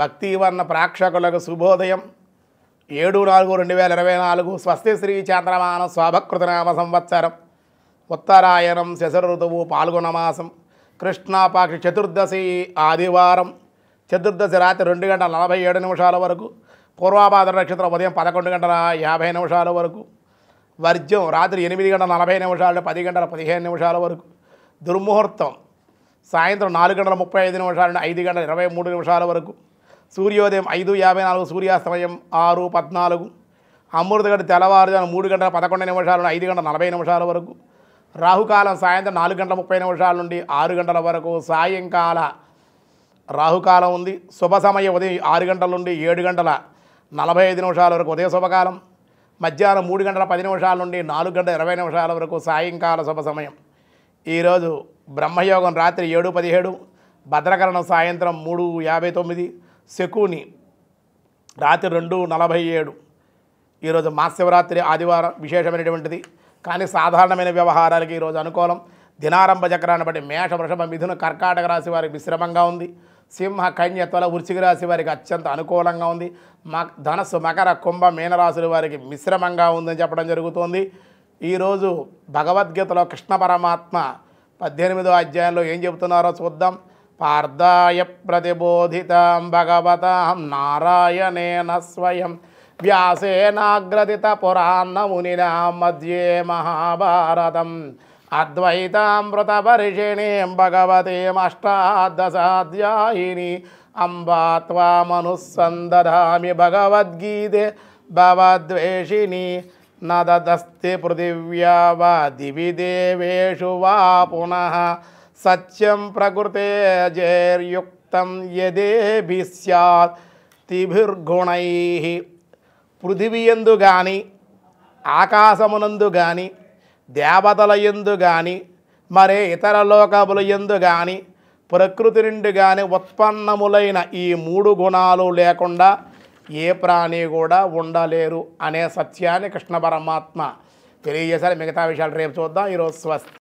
భక్తివర్ణ ప్రేక్షకులకు శుభోదయం ఏడు నాలుగు రెండు వేల ఇరవై నాలుగు స్వస్తి శ్రీ చంద్రమాన నామ సంవత్సరం ఉత్తరాయణం శశర ఋతువు పాల్గొన మాసం కృష్ణాపాక్షి చతుర్దశి ఆదివారం చతుర్దశి రాత్రి రెండు గంటల నలభై ఏడు నిమిషాల వరకు పూర్వాపాద నక్షత్రం ఉదయం పదకొండు గంటల యాభై నిమిషాల వరకు వర్జ్యం రాత్రి ఎనిమిది గంటల నలభై నిమిషాలు పది గంటల పదిహేను నిమిషాల వరకు దుర్ముహూర్తం సాయంత్రం నాలుగు గంటల ముప్పై ఐదు నిమిషాల నుండి ఐదు గంటల ఇరవై మూడు నిమిషాల వరకు సూర్యోదయం ఐదు యాభై నాలుగు సూర్యాస్తమయం ఆరు పద్నాలుగు అమృతగడ్డ గంట తెల్లవారుజాము మూడు గంటల పదకొండు నిమిషాల నుండి ఐదు గంటల నలభై నిమిషాల వరకు రాహుకాలం సాయంత్రం నాలుగు గంటల ముప్పై నిమిషాల నుండి ఆరు గంటల వరకు సాయంకాల రాహుకాలం ఉంది శుభ సమయం ఉదయం ఆరు గంటల నుండి ఏడు గంటల నలభై ఐదు నిమిషాల వరకు ఉదయ శుభకాలం మధ్యాహ్నం మూడు గంటల పది నిమిషాల నుండి నాలుగు గంటల ఇరవై నిమిషాల వరకు సాయంకాల శుభ సమయం ఈరోజు బ్రహ్మయోగం రాత్రి ఏడు పదిహేడు భద్రకరణం సాయంత్రం మూడు యాభై తొమ్మిది శకుని రాత్రి రెండు నలభై ఏడు ఈరోజు మహాశివరాత్రి ఆదివారం విశేషమైనటువంటిది కానీ సాధారణమైన వ్యవహారాలకి ఈరోజు అనుకూలం దినారంభ చక్రాన్ని బట్టి మేష వృషభ మిథున కర్కాటక రాశి వారికి విశ్రమంగా ఉంది సింహ కన్య తొల వృశ్చిక రాశి వారికి అత్యంత అనుకూలంగా ఉంది మ ధనస్సు మకర కుంభ మీనరాశుల వారికి మిశ్రమంగా ఉందని చెప్పడం జరుగుతోంది ఈరోజు భగవద్గీతలో కృష్ణ పరమాత్మ పద్దెనిమిదో అధ్యాయంలో ఏం చెబుతున్నారో చూద్దాం पार्दाय प्रतिबोधितां भगवतां नारायणेन स्वयं व्यासेनाग्रदित पुरान्नमुनिनां मध्ये महाभारतम् अद्वैतामृतपरिषिणीं भगवतीमष्टादशाध्यायिनि अम्बा त्वा मनुस्सन्दधामि भगवद्गीते भवद्वेषिणी न ददस्ति पृथिव्या वा दिवि देवेषु वा पुनः సత్యం ప్రకృతేజైర్యుక్తం ఎదేభి యదేభి సత్ తిభిర్గుణై పృథివియందు కానీ ఆకాశమునందు కానీ దేవతల ఎందు కానీ మరే ఇతర లోకముల ఎందు కానీ ప్రకృతి నుండి కానీ ఉత్పన్నములైన ఈ మూడు గుణాలు లేకుండా ఏ ప్రాణి కూడా ఉండలేరు అనే సత్యాన్ని కృష్ణ పరమాత్మ తెలియజేశారు మిగతా విషయాలు రేపు చూద్దాం ఈరోజు స్వస్తి